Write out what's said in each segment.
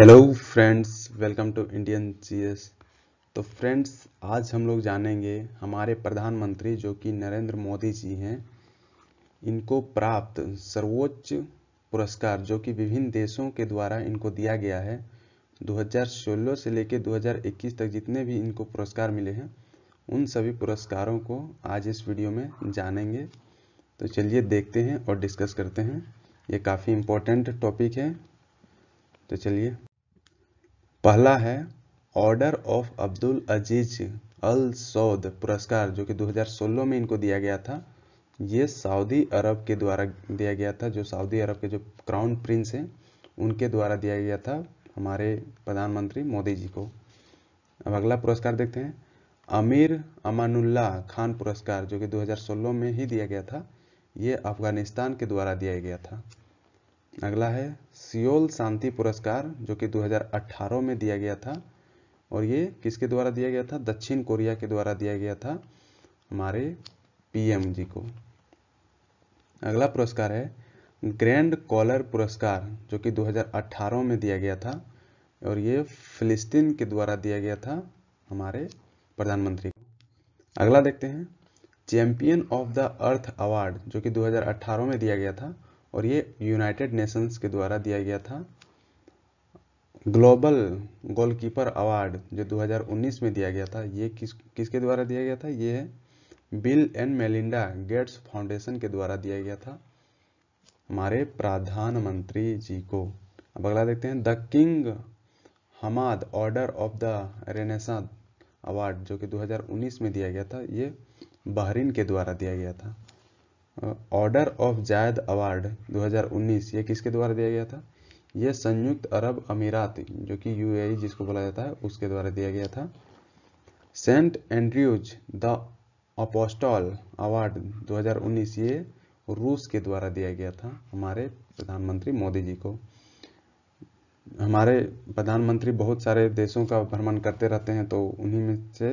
hello friends welcome to Indian GS तो friends आज हम लोग जानेंगे हमारे प्रधानमंत्री जो कि नरेंद्र मोदी जी हैं इनको प्राप्त सर्वोच्च पुरस्कार जो कि विभिन्न देशों के द्वारा इनको दिया गया है 2016 से लेकर 2021 तक जितने भी इनको पुरस्कार मिले हैं उन सभी पुरस्कारों को आज इस वीडियो में जानेंगे तो चलिए देखते हैं और डिस्कस करते हैं ये काफ़ी इम्पोर्टेंट टॉपिक है तो चलिए पहला है order of Abdul Aziz Al Saud पुरस्कार जो कि 2016 में इनको दिया गया था ये सऊदी अरब के द्वारा दिया गया था जो सऊदी अरब के जो क्राउन प्रिंस हैं उनके द्वारा दिया गया था हमारे प्रधानमंत्री मोदी जी को अब अगला पुरस्कार देखते हैं अमीर अमानुल्ला खान पुरस्कार जो कि 2016 में ही दिया गया था ये अफगानिस्तान के द्वारा दिया गया था अगला है सियोल शांति पुरस्कार जो कि 2018 में दिया गया था और ये किसके द्वारा दिया गया था दक्षिण कोरिया के द्वारा दिया गया था हमारे पीएम जी को अगला पुरस्कार है ग्रैंड कॉलर पुरस्कार जो कि 2018 में दिया गया था और ये फिलिस्तीन के द्वारा दिया गया था हमारे प्रधानमंत्री को अगला देखते हैं champion of the earth award जो कि 2018 में दिया गया था और ये यूनाइटेड नेशंस के द्वारा दिया गया था ग्लोबल गोलकीपर अवार्ड जो 2019 में दिया गया था ये किस किसके द्वारा दिया गया था ये है Bill and Melinda Gates foundation के द्वारा दिया गया था हमारे प्रधानमंत्री जी को अब अगला देखते हैं the king Hamad order of the renaissance award जो कि 2019 में दिया गया था ये बहरीन के द्वारा दिया गया था ऑर्डर ऑफ जायद अवार्ड 2019 ये किसके द्वारा दिया गया था ये संयुक्त अरब अमीरात जो कि यूएई e जिसको बोला जाता है उसके द्वारा दिया गया था saint Andrews the apostle award 2019 ये रूस के द्वारा दिया गया था हमारे प्रधानमंत्री मोदी जी को हमारे प्रधानमंत्री बहुत सारे देशों का भ्रमण करते रहते हैं तो उन्हीं में से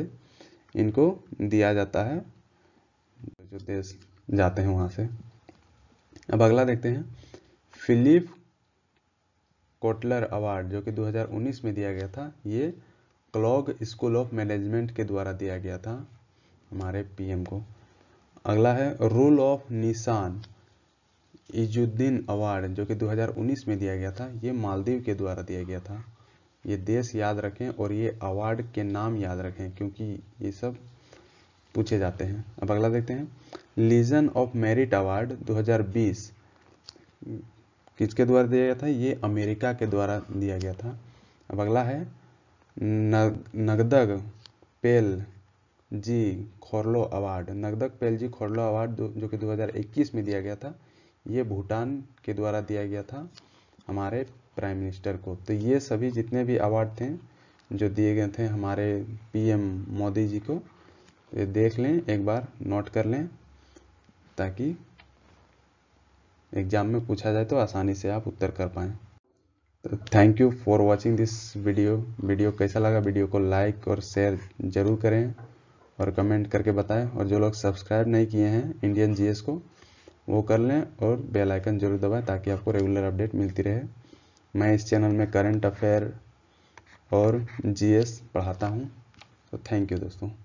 इनको दिया जाता है जो देश जाते हैं वहाँ से अब अगला देखते हैं फिलिप कोटलर अवार्ड जो कि 2019 में दिया गया था ये क्लॉग स्कूल ऑफ मैनेजमेंट के द्वारा दिया गया था हमारे पीएम को अगला है रूल ऑफ निशान इजुद्दीन अवार्ड जो कि 2019 में दिया गया था ये मालदीव के द्वारा दिया गया था ये देश याद रखें और ये अवार्ड के नाम याद रखें क्योंकि ये सब पूछे जाते हैं अब अगला देखते हैं लीजन ऑफ मेरिट अवार्ड 2020 किसके द्वारा दिया गया था ये अमेरिका के द्वारा दिया गया था अब अगला है नगदग पेल जी खोरलो अवार्ड नगदग पेल जी खोरलो अवार्ड जो कि 2021 में दिया गया था ये भूटान के द्वारा दिया गया था हमारे प्राइम मिनिस्टर को तो ये सभी जितने भी अवार्ड थे जो दिए गए थे हमारे पीएम मोदी जी को ये देख लें एक बार नोट कर लें ताकि एग्ज़ाम में पूछा जाए तो आसानी से आप उत्तर कर पाएँ तो thank you for watching this video video कैसा लगा वीडियो को लाइक और शेयर ज़रूर करें और कमेंट करके बताएं और जो लोग सब्सक्राइब नहीं किए हैं इंडियन जीएस को वो कर लें और बेल आइकन जरूर दबाएं ताकि आपको रेगुलर अपडेट मिलती रहे मैं इस चैनल में करंट अफेयर और जीएस पढ़ाता हूँ तो थैंक यू दोस्तों